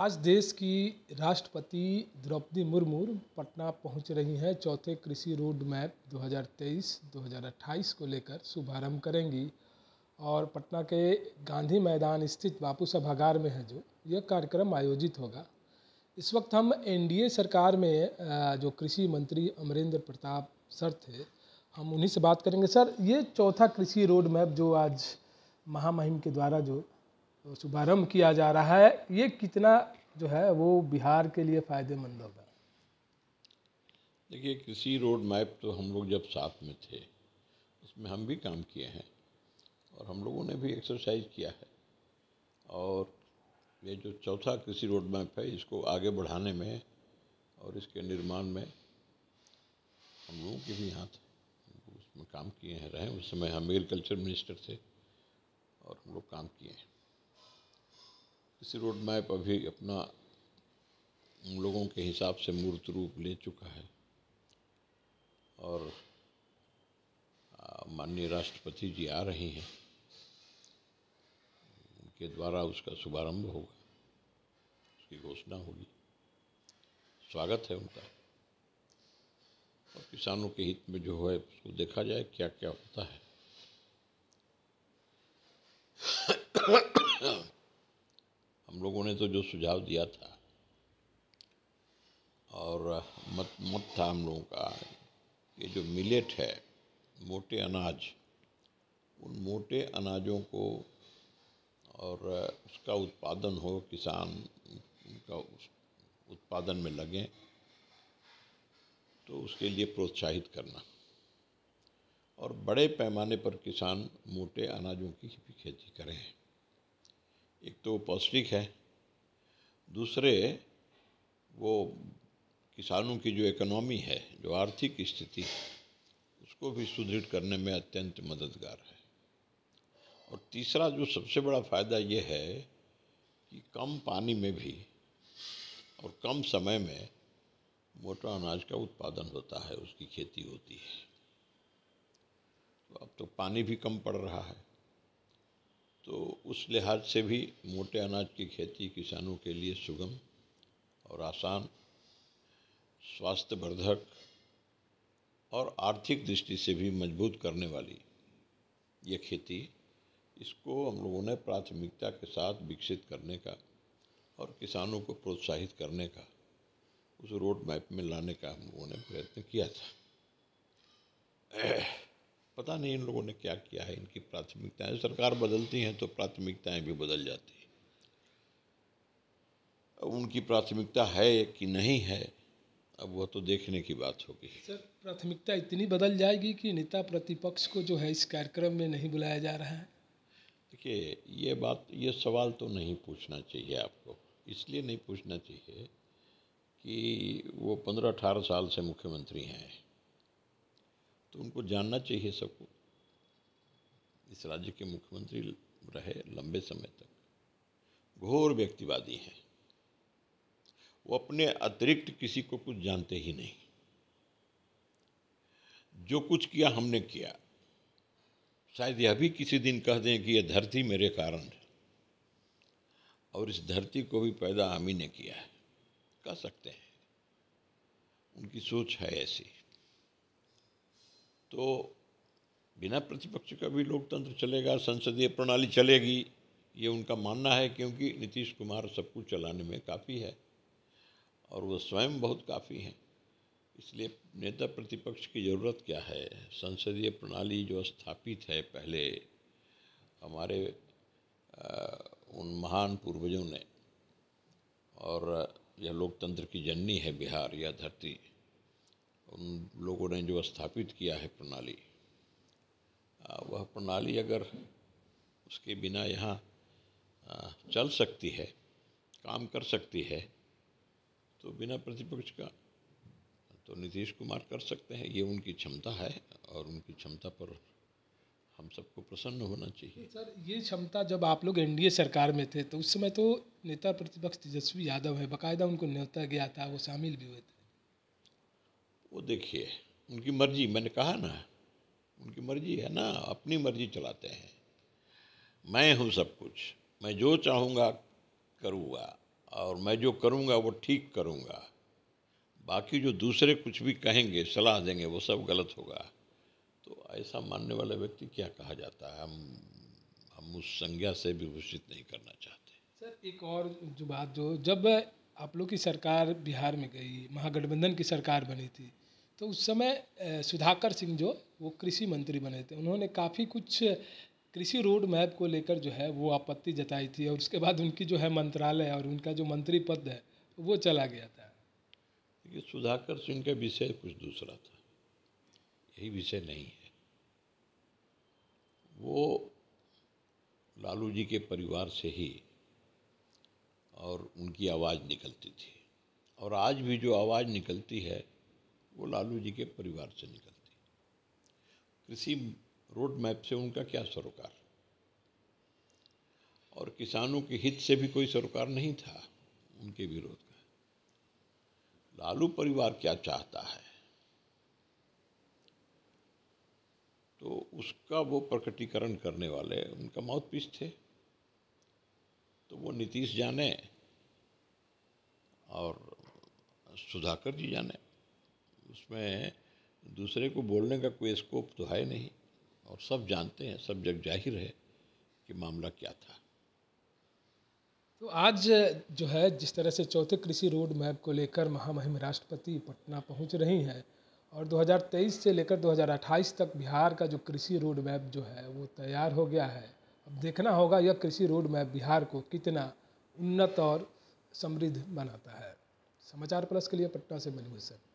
आज देश की राष्ट्रपति द्रौपदी मुर्मू पटना पहुंच रही हैं चौथे कृषि रोड मैप 2023-2028 को लेकर शुभारंभ करेंगी और पटना के गांधी मैदान स्थित बापू सभागार में है जो यह कार्यक्रम आयोजित होगा इस वक्त हम एनडीए सरकार में जो कृषि मंत्री अमरेंद्र प्रताप सर थे हम उन्हीं से बात करेंगे सर ये चौथा कृषि रोड मैप जो आज महामहिम के द्वारा जो तो शुभारम्भ किया जा रहा है ये कितना जो है वो बिहार के लिए फ़ायदेमंद होगा देखिए कृषि रोड मैप तो हम लोग जब साथ में थे उसमें हम भी काम किए हैं और हम लोगों ने भी एक्सरसाइज किया है और ये जो चौथा कृषि रोड मैप है इसको आगे बढ़ाने में और इसके निर्माण में हम लोगों के भी हाथ उसमें काम किए हैं रहे उस समय हम एग्रीकल्चर मिनिस्टर थे और हम लोग काम किए हैं इस रोड मैप अभी अपना लोगों के हिसाब से मूर्त रूप ले चुका है और माननीय राष्ट्रपति जी आ रहे हैं उनके द्वारा उसका शुभारंभ होगा उसकी घोषणा होगी स्वागत है उनका और किसानों के हित में जो है उसको देखा जाए क्या क्या होता है हम लोगों ने तो जो सुझाव दिया था और मत मत था हम लोगों का ये जो मिलेट है मोटे अनाज उन मोटे अनाजों को और उसका उत्पादन हो किसान का उत्पादन में लगें तो उसके लिए प्रोत्साहित करना और बड़े पैमाने पर किसान मोटे अनाजों की खेती करें एक तो पौष्टिक है दूसरे वो किसानों की जो इकोनॉमी है जो आर्थिक स्थिति उसको भी सुदृढ़ करने में अत्यंत मददगार है और तीसरा जो सबसे बड़ा फ़ायदा ये है कि कम पानी में भी और कम समय में मोटा अनाज का उत्पादन होता है उसकी खेती होती है तो अब तो पानी भी कम पड़ रहा है तो उस लिहाज से भी मोटे अनाज की खेती किसानों के लिए सुगम और आसान स्वास्थ्यवर्धक और आर्थिक दृष्टि से भी मजबूत करने वाली ये खेती इसको हम लोगों ने प्राथमिकता के साथ विकसित करने का और किसानों को प्रोत्साहित करने का उस रोड मैप में लाने का हम लोगों ने प्रयत्न किया था पता नहीं इन लोगों ने क्या किया है इनकी प्राथमिकताएं सरकार बदलती हैं तो प्राथमिकताएं भी बदल जाती हैं अब उनकी प्राथमिकता है कि नहीं है अब वह तो देखने की बात होगी सर प्राथमिकता इतनी बदल जाएगी कि नेता प्रतिपक्ष को जो है इस कार्यक्रम में नहीं बुलाया जा रहा है देखिए ये बात ये सवाल तो नहीं पूछना चाहिए आपको इसलिए नहीं पूछना चाहिए कि वो पंद्रह अठारह साल से मुख्यमंत्री हैं तो उनको जानना चाहिए सबको इस राज्य के मुख्यमंत्री रहे लंबे समय तक घोर व्यक्तिवादी हैं वो अपने अतिरिक्त किसी को कुछ जानते ही नहीं जो कुछ किया हमने किया शायद यह भी किसी दिन कह दें कि यह धरती मेरे कारण है और इस धरती को भी पैदा हम ही ने किया है कह सकते हैं उनकी सोच है ऐसी तो बिना प्रतिपक्ष का भी लोकतंत्र चलेगा संसदीय प्रणाली चलेगी ये उनका मानना है क्योंकि नीतीश कुमार सब कुछ चलाने में काफ़ी है और वो स्वयं बहुत काफ़ी हैं इसलिए नेता प्रतिपक्ष की ज़रूरत क्या है संसदीय प्रणाली जो स्थापित है पहले हमारे उन महान पूर्वजों ने और यह लोकतंत्र की जननी है बिहार या धरती उन लोगों ने जो स्थापित किया है प्रणाली वह प्रणाली अगर उसके बिना यहाँ चल सकती है काम कर सकती है तो बिना प्रतिपक्ष का तो नीतीश कुमार कर सकते हैं ये उनकी क्षमता है और उनकी क्षमता पर हम सबको प्रसन्न होना चाहिए सर ये क्षमता जब आप लोग एनडीए सरकार में थे तो उस समय तो नेता प्रतिपक्ष तेजस्वी यादव है बाकायदा उनको न्योता गया था वो शामिल भी हुए थे वो देखिए उनकी मर्जी मैंने कहा ना उनकी मर्जी है ना अपनी मर्जी चलाते हैं मैं हूँ सब कुछ मैं जो चाहूँगा करूँगा और मैं जो करूँगा वो ठीक करूँगा बाकी जो दूसरे कुछ भी कहेंगे सलाह देंगे वो सब गलत होगा तो ऐसा मानने वाला व्यक्ति क्या कहा जाता है हम हम उस संज्ञा से भी घोषित नहीं करना चाहते सर एक और जो बात जो जब आप लोग की सरकार बिहार में गई महागठबंधन की सरकार बनी थी तो उस समय सुधाकर सिंह जो वो कृषि मंत्री बने थे उन्होंने काफ़ी कुछ कृषि रोड मैप को लेकर जो है वो आपत्ति जताई थी और उसके बाद उनकी जो है मंत्रालय और उनका जो मंत्री पद है वो चला गया था देखिए सुधाकर सिंह का विषय कुछ दूसरा था यही विषय नहीं है वो लालू जी के परिवार से ही और उनकी आवाज़ निकलती थी और आज भी जो आवाज़ निकलती है वो लालू जी के परिवार से निकलती कृषि रोड मैप से उनका क्या सरोकार और किसानों के हित से भी कोई सरोकार नहीं था उनके विरोध का लालू परिवार क्या चाहता है तो उसका वो प्रकटीकरण करने वाले उनका माउथ पीस थे तो वो नीतीश जाने और सुधाकर जी जाने उसमें दूसरे को बोलने का कोई स्कोप तो है नहीं और सब जानते हैं सब जग जाहिर है कि मामला क्या था तो आज जो है जिस तरह से चौथे कृषि रोड मैप को लेकर महामहिम राष्ट्रपति पटना पहुंच रही हैं और 2023 से लेकर 2028 तक बिहार का जो कृषि रोड मैप जो है वो तैयार हो गया है अब देखना होगा यह कृषि रोड मैप बिहार को कितना उन्नत और समृद्ध बनाता है समाचार प्लस के लिए पटना से मनी सर